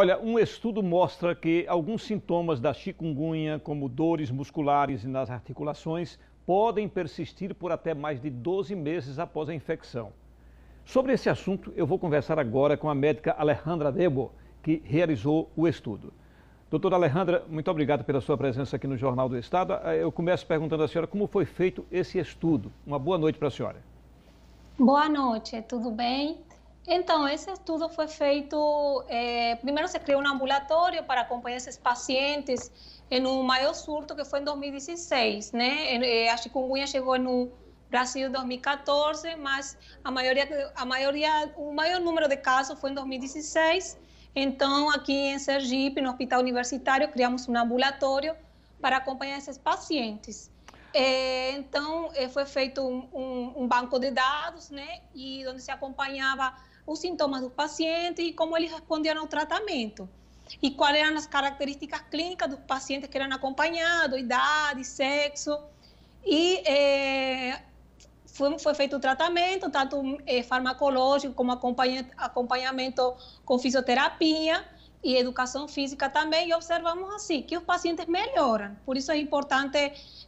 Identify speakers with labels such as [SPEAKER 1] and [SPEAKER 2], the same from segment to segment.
[SPEAKER 1] Olha, um estudo mostra que alguns sintomas da chikungunya, como dores musculares e nas articulações, podem persistir por até mais de 12 meses após a infecção. Sobre esse assunto, eu vou conversar agora com a médica Alejandra Debo, que realizou o estudo. Doutora Alejandra, muito obrigado pela sua presença aqui no Jornal do Estado. Ah, eu começo perguntando à senhora como foi feito esse estudo. Uma boa noite para a senhora.
[SPEAKER 2] Boa noite, tudo bem? Então, esse estudo foi feito. Eh, primeiro, se criou um ambulatório para acompanhar esses pacientes em um maior surto que foi em 2016, né? A chikungunya chegou no Brasil em 2014, mas a maioria, a maioria, o maior número de casos foi em 2016. Então, aqui em Sergipe, no Hospital Universitário, criamos um ambulatório para acompanhar esses pacientes. Eh, então, eh, foi feito um, um, um banco de dados, né? E onde se acompanhava os sintomas do paciente e como eles respondiam ao tratamento. E quais eram as características clínicas dos pacientes que eram acompanhados, idade, sexo. E é, foi, foi, feito o tratamento, tanto é, farmacológico como acompanhamento com fisioterapia e educação física também, e observamos assim, que os pacientes melhoram. Por isso é importante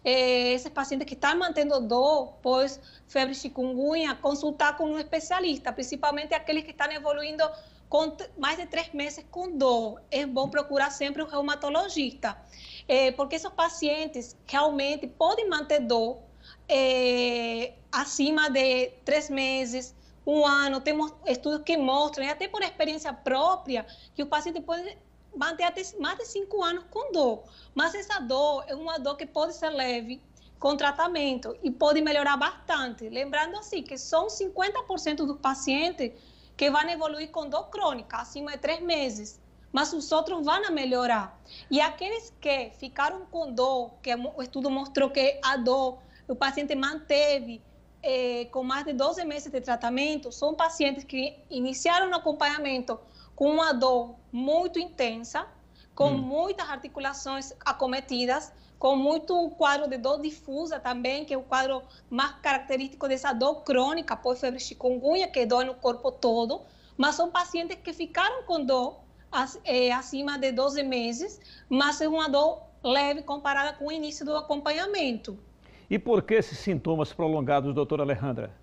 [SPEAKER 2] eh, esses pacientes que estão mantendo dor, pois febre chikungunya, consultar com um especialista, principalmente aqueles que estão evoluindo com mais de três meses com dor. É bom procurar sempre um reumatologista, eh, porque esses pacientes realmente podem manter dor eh, acima de três meses, um ano. Temos estudos que mostram, até por experiência própria, que o paciente pode manter até mais de cinco anos com dor. Mas essa dor é uma dor que pode ser leve com tratamento e pode melhorar bastante. Lembrando assim que são 50% dos pacientes que vão evoluir com dor crônica, acima de três meses mas os outros vão melhorar. E aqueles que ficaram com dor, que o estudo mostrou que a dor o paciente manteve eh, com mais de 12 meses de tratamento, são pacientes que iniciaram o acompanhamento com uma dor muito intensa, com hum. muitas articulações acometidas, com muito quadro de dor difusa também, que é o quadro mais característico dessa dor crônica por febre chikungunya, que dói no corpo todo. Mas são pacientes que ficaram com dor é, eh, acima de 12 meses, mas é uma dor leve comparada com o início do acompanhamento.
[SPEAKER 1] E por que esses sintomas prolongados, doutora Alejandra?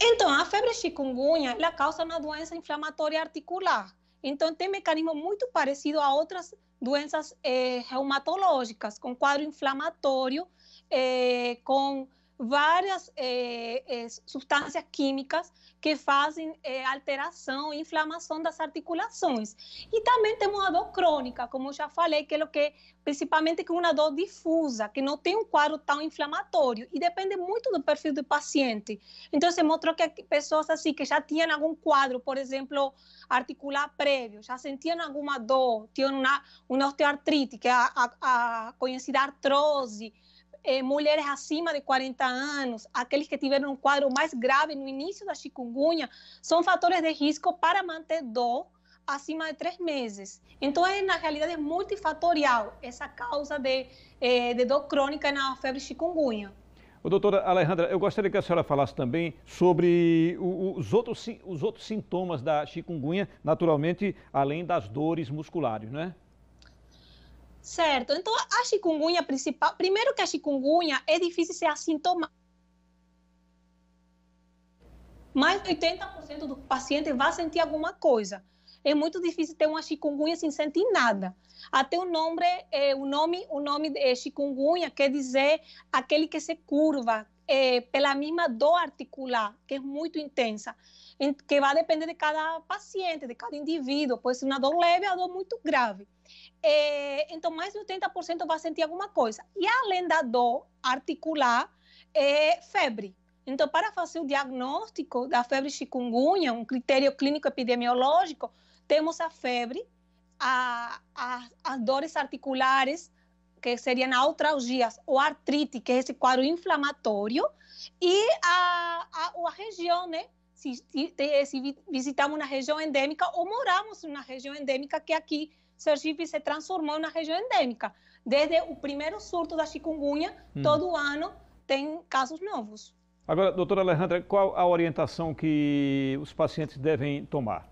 [SPEAKER 2] Então, a febre chikungunya, ela causa uma doença inflamatória articular. Então, tem mecanismo muito parecido a outras doenças eh, reumatológicas, com quadro inflamatório, eh, com várias é, é, substâncias químicas que fazem é, alteração e inflamação das articulações. E também temos a dor crônica, como eu já falei, que é o que principalmente que é uma dor difusa, que não tem um quadro tão inflamatório e depende muito do perfil do paciente. Então você mostrou que pessoas assim que já tinham algum quadro, por exemplo, articular prévio, já sentiam alguma dor, tinham uma, uma osteoartrite, que é a, a, a conhecida artrose, eh, mulheres acima de 40 anos, aqueles que tiveram um quadro mais grave no início da chikungunya, são fatores de risco para manter dor acima de três meses. Então, é, na realidade, é multifatorial essa causa de, eh, de dor crônica na febre chikungunya.
[SPEAKER 1] Ô, doutora Alejandra, eu gostaria que a senhora falasse também sobre os outros, os outros sintomas da chikungunya, naturalmente, além das dores musculares, não é?
[SPEAKER 2] Certo. Então, a chikungunya principal. Primeiro, que a chikungunya é difícil ser assintomática. Mais de 80% dos pacientes vai sentir alguma coisa. É muito difícil ter uma chikungunya sem sentir nada. Até o nome, é, o nome, o nome de é, chikungunya quer dizer aquele que se curva é, pela mesma dor articular, que é muito intensa, que vai depender de cada paciente, de cada indivíduo. Pode ser uma dor leve ou uma dor muito grave. É, então, mais de 80% vai sentir alguma coisa. E além da dor articular, é febre. Então, para fazer o diagnóstico da febre chikungunya, um critério clínico epidemiológico, temos a febre, a, a, as dores articulares, que seriam artralgias ou artrite, que é esse quadro inflamatório, e a, a, a região, né? Se, se, se visitamos uma região endêmica ou moramos numa região endêmica, que é aqui Sergipe se transformou na região endêmica. Desde o primeiro surto da chikungunya, hum. todo ano tem casos novos.
[SPEAKER 1] Agora, doutora Alejandra, qual a orientação que os pacientes devem tomar?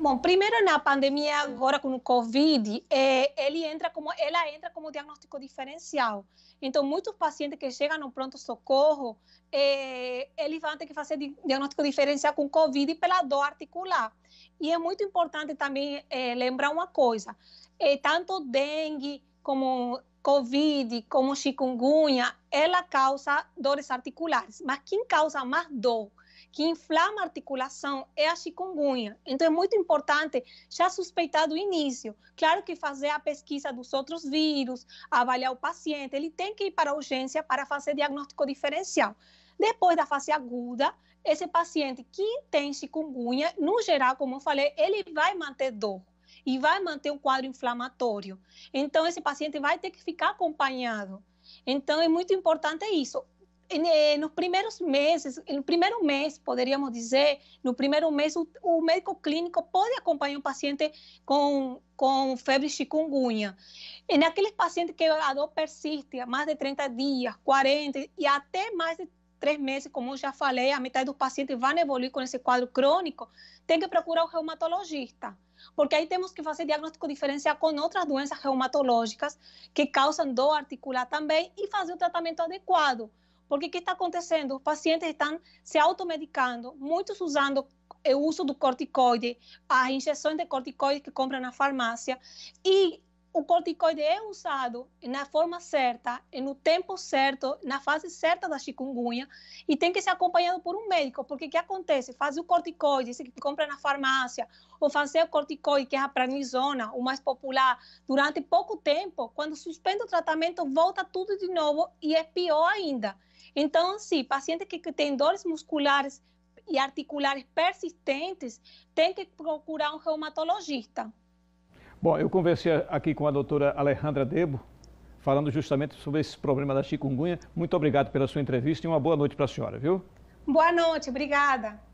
[SPEAKER 2] Bom, primeiro na pandemia agora com o COVID, é, ele entra como ela entra como diagnóstico diferencial. Então, muitos pacientes que chegam no pronto socorro, é, eles vão ter que fazer diagnóstico diferencial com COVID pela dor articular. E é muito importante também é, lembrar uma coisa: é, tanto dengue como COVID, como chikungunya, ela causa dores articulares. Mas quem causa mais dor, que inflama a articulação, é a chikungunya. Então é muito importante já suspeitar do início. Claro que fazer a pesquisa dos outros vírus, avaliar o paciente, ele tem que ir para a urgência para fazer diagnóstico diferencial. Depois da fase aguda, esse paciente que tem chikungunya, no geral, como eu falei, ele vai manter dor e vai manter um quadro inflamatório. Então, esse paciente vai ter que ficar acompanhado. Então, é muito importante isso. Eh, nos primeiros meses, no primeiro mês, poderíamos dizer, no primeiro mês, o, o médico clínico pode acompanhar um paciente com, com febre chikungunya. E naqueles pacientes que a dor persiste há mais de 30 dias, 40 e até mais de três meses, como eu já falei, a metade dos pacientes vai evoluir com esse quadro crônico, tem que procurar o reumatologista porque aí temos que fazer diagnóstico diferencial com outras doenças reumatológicas que causam dor articular também e fazer o tratamento adequado. Porque o que está acontecendo? Os pacientes estão se automedicando, muitos usando o eh, uso do corticoide, as injeções de corticoide que compram na farmácia, e o corticoide é usado na forma certa, no tempo certo, na fase certa da chikungunya e tem que ser acompanhado por um médico, porque o que acontece? Faz o corticoide, esse que compra na farmácia, ou fazer o corticoide, que é a prednisona, o mais popular, durante pouco tempo, quando suspende o tratamento, volta tudo de novo e é pior ainda. Então, sim, paciente que, que tem dores musculares e articulares persistentes tem que procurar um reumatologista.
[SPEAKER 1] Bom, eu conversei aqui com a doutora Alejandra Debo, falando justamente sobre esse problema da chikungunya. Muito obrigado pela sua entrevista e uma boa noite para a senhora, viu?
[SPEAKER 2] Boa noite, obrigada.